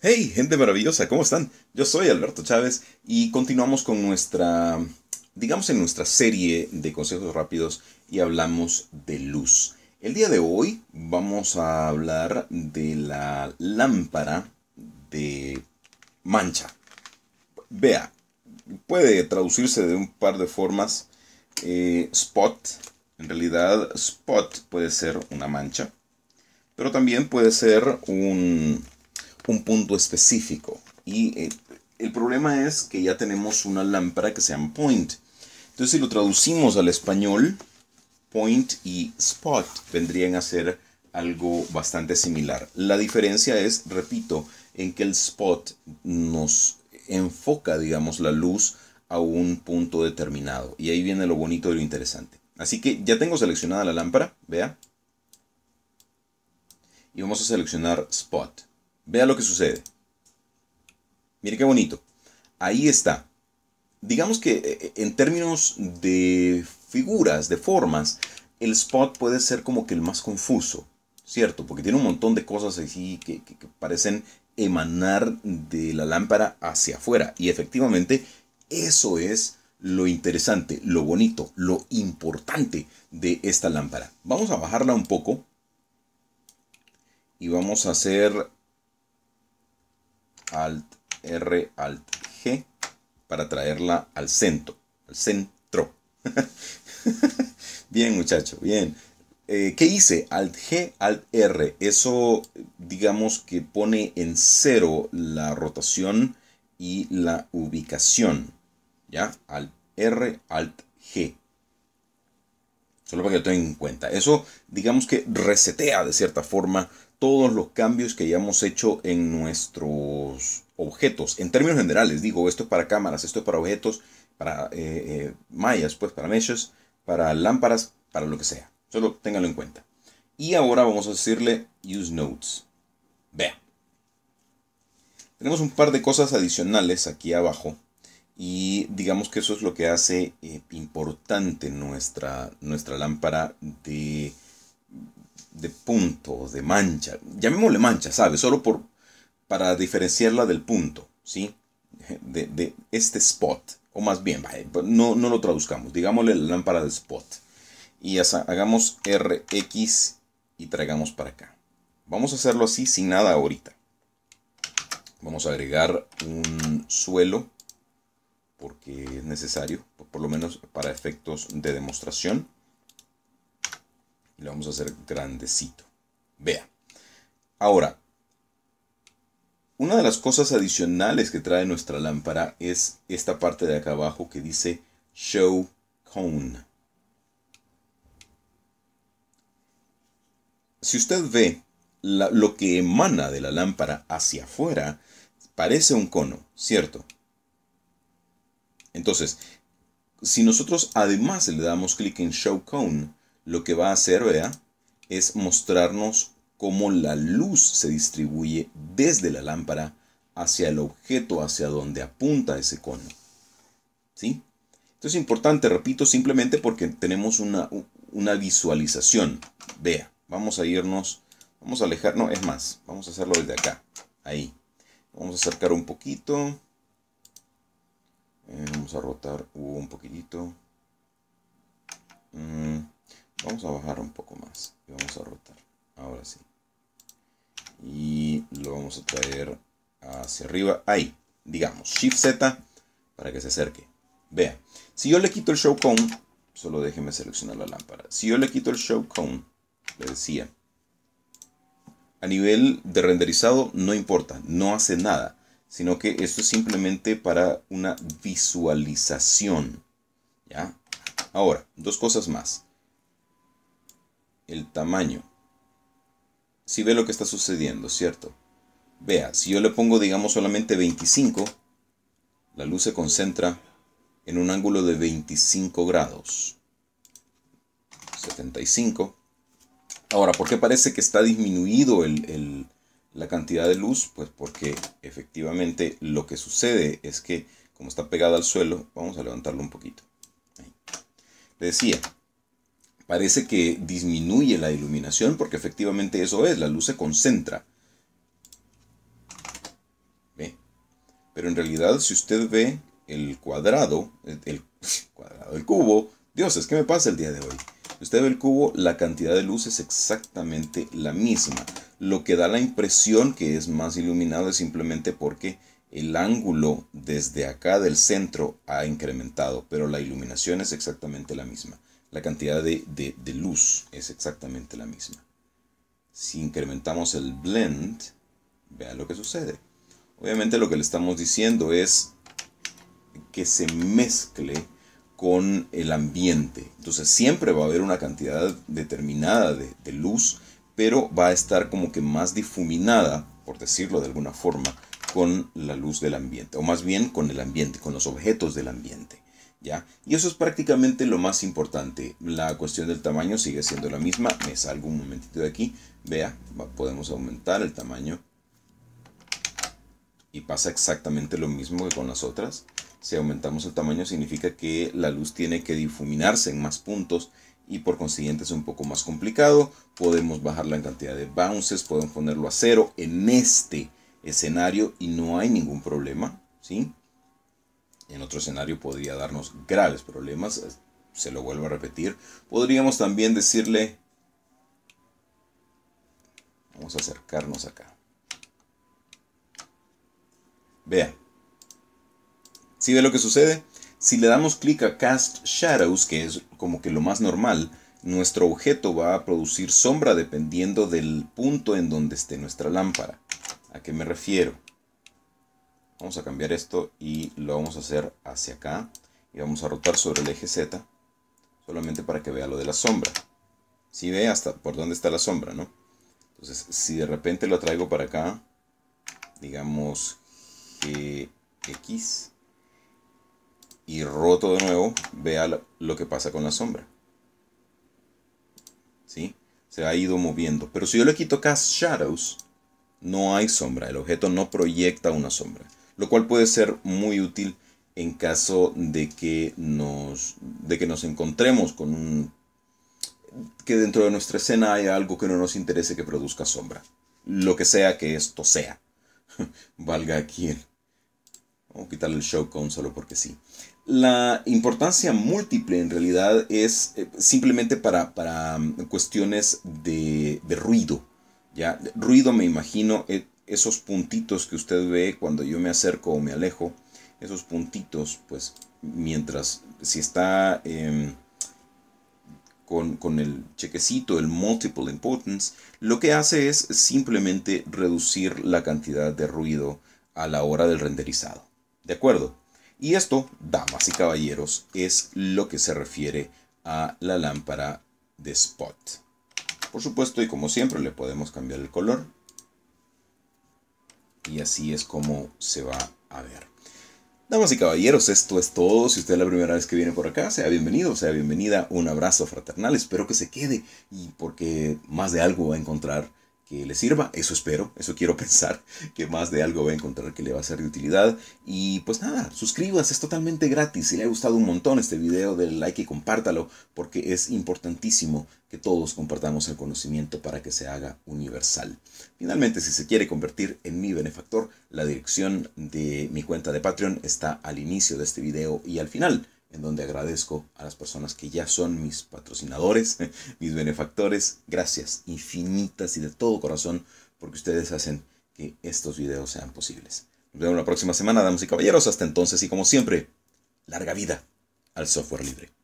Hey, gente maravillosa, ¿cómo están? Yo soy Alberto Chávez y continuamos con nuestra, digamos, en nuestra serie de consejos rápidos y hablamos de luz. El día de hoy vamos a hablar de la lámpara de mancha. Vea, puede traducirse de un par de formas. Eh, spot, en realidad, spot puede ser una mancha, pero también puede ser un un punto específico. Y eh, el problema es que ya tenemos una lámpara que se llama point. Entonces si lo traducimos al español, point y spot vendrían a ser algo bastante similar. La diferencia es, repito, en que el spot nos enfoca, digamos, la luz a un punto determinado. Y ahí viene lo bonito y lo interesante. Así que ya tengo seleccionada la lámpara, vea. Y vamos a seleccionar spot. Vea lo que sucede. Mire qué bonito. Ahí está. Digamos que eh, eh, en términos de figuras, de formas, el spot puede ser como que el más confuso, ¿cierto? Porque tiene un montón de cosas así que, parecen emanar de la lámpara hacia afuera. Y efectivamente, eso es lo interesante, lo bonito, lo importante de esta lámpara. Vamos a bajarla un poco y vamos a hacer Alt R, Alt G, para traerla al centro. Al centro. bien, muchacho, bien. Eh, ¿Qué hice? Alt G, Alt R. Eso, digamos que pone en cero la rotación y la ubicación. ¿Ya? Alt R, Alt G. Solo para que lo tengan en cuenta. Eso, digamos que resetea de cierta forma todos los cambios que hayamos hecho en nuestros objetos. En términos generales, digo, esto es para cámaras, esto es para objetos, para eh, eh, mallas, pues para meshes, para lámparas, para lo que sea. Solo ténganlo en cuenta. Y ahora vamos a decirle use notes Vea. Tenemos un par de cosas adicionales aquí abajo y digamos que eso es lo que hace eh, importante nuestra, nuestra lámpara de, de punto, de mancha. Llamémosle mancha, ¿sabes? Solo por, para diferenciarla del punto, ¿sí? De, este spot. O más bien, pues, no, no lo traduzcamos. Digámosle la lámpara de spot. Y hagamos RX y traigamos para acá. Vamos a hacerlo así sin nada ahorita. Vamos a agregar un suelo porque es necesario, por lo menos para efectos de demostración. Y lo vamos a hacer grandecito. Vea. Ahora, una de las cosas adicionales que trae nuestra lámpara es esta parte de acá abajo que dice Show Cone. Si usted ve lo que emana de la lámpara hacia afuera, parece un cono, ¿cierto? Entonces, si nosotros además le damos clic en Show Cone, lo que va a hacer, vea, es mostrarnos cómo la luz se distribuye desde la lámpara hacia el objeto, hacia donde apunta ese cono. ¿Sí? Esto es importante, repito, simplemente porque tenemos una, visualización. Vea, vamos a irnos, vamos a alejarnos, es más, vamos a hacerlo desde acá, ahí. Vamos a acercar un poquito. Eh, vamos a rotar un poquitito. Mm, vamos a bajar un poco más. Y vamos a rotar. Ahora sí. Y lo vamos a traer hacia arriba. Ahí. Digamos. Shift Z para que se acerque. Vea. Si yo le quito el show cone. Solo déjeme seleccionar la lámpara. Si yo le quito el show cone. Le decía. A nivel de renderizado no importa. No hace nada sino que esto es simplemente para una visualización. ¿ya? Ahora, dos cosas más. El tamaño. Si ve lo que está sucediendo, ¿cierto? Vea, si yo le pongo, digamos, solamente 25, la luz se concentra en un ángulo de 25 grados. 75. Ahora, ¿por qué parece que está disminuido el, el, la cantidad de luz? Pues porque efectivamente lo que sucede es que como está pegada al suelo, vamos a levantarlo un poquito. Le decía, parece que disminuye la iluminación porque efectivamente eso es, la luz se concentra. Pero en realidad si usted ve el cuadrado, el, cuadrado, el cubo, Dios, es que me pasa el día de hoy. Si usted ve el cubo, la cantidad de luz es exactamente la misma lo que da la impresión que es más iluminado es simplemente porque el ángulo desde acá del centro ha incrementado, pero la iluminación es exactamente la misma. La cantidad de, luz es exactamente la misma. Si incrementamos el blend, vean lo que sucede. Obviamente lo que le estamos diciendo es que se mezcle con el ambiente. Entonces siempre va a haber una cantidad determinada de luz pero va a estar como que más difuminada, por decirlo de alguna forma, con la luz del ambiente, o más bien con el ambiente, con los objetos del ambiente. ¿Ya? Y eso es prácticamente lo más importante. La cuestión del tamaño sigue siendo la misma. Me salgo un momentito de aquí. Vea, podemos aumentar el tamaño. Y pasa exactamente lo mismo que con las otras. Si aumentamos el tamaño significa que la luz tiene que difuminarse en más puntos y por consiguiente es un poco más complicado. Podemos bajar la cantidad de bounces, podemos ponerlo a cero en este escenario y no hay ningún problema. ¿sí? En otro escenario podría darnos graves problemas, se lo vuelvo a repetir. Podríamos también decirle, vamos a acercarnos acá. Vean, si ¿Sí ve lo que sucede? Si le damos clic a Cast Shadows, que es como que lo más normal, nuestro objeto va a producir sombra dependiendo del punto en donde esté nuestra lámpara. ¿A qué me refiero? Vamos a cambiar esto y lo vamos a hacer hacia acá. Y vamos a rotar sobre el eje Z, solamente para que vea lo de la sombra. Si ve hasta por dónde está la sombra, ¿no? Entonces, si de repente lo traigo para acá, digamos GX, y roto de nuevo, vea lo que pasa con la sombra. ¿Sí? Se ha ido moviendo. Pero si yo le quito Cast Shadows, no hay sombra. El objeto no proyecta una sombra. Lo cual puede ser muy útil en caso de que nos, de que nos encontremos con un... que dentro de nuestra escena haya algo que no nos interese que produzca sombra. Lo que sea que esto sea. Valga aquí el... Vamos a quitarle el show con solo porque sí. La importancia múltiple en realidad es eh, simplemente para, mm, cuestiones de, ruido. ¿ya? Ruido me imagino e, esos puntitos que usted ve cuando yo me acerco o me alejo. Esos puntitos, pues mientras si está em, con, con, el chequecito, el multiple importance, lo que hace es simplemente reducir la cantidad de ruido a la hora del renderizado. ¿De acuerdo? Y esto, damas y caballeros, es lo que se refiere a la lámpara de spot. Por supuesto, y como siempre, le podemos cambiar el color. Y así es como se va a ver. Damas y caballeros, esto es todo. Si usted es la primera vez que viene por acá, sea bienvenido, sea bienvenida. Un abrazo fraternal, espero que se quede y porque más de algo va a encontrar que le sirva, eso espero, eso quiero pensar, que más de algo va a encontrar que le va a ser de utilidad. Y pues nada, suscríbase, es totalmente gratis. Si le ha gustado un montón este video, denle like y compártalo, porque es importantísimo que todos compartamos el conocimiento para que se haga universal. Finalmente, si se quiere convertir en mi benefactor, la dirección de mi cuenta de Patreon está al inicio de este video y al final en donde agradezco a las personas que ya son mis patrocinadores, mis benefactores. Gracias infinitas y de todo corazón porque ustedes hacen que estos videos sean posibles. Nos vemos la próxima semana, damas y caballeros. Hasta entonces y como siempre, larga vida al software libre.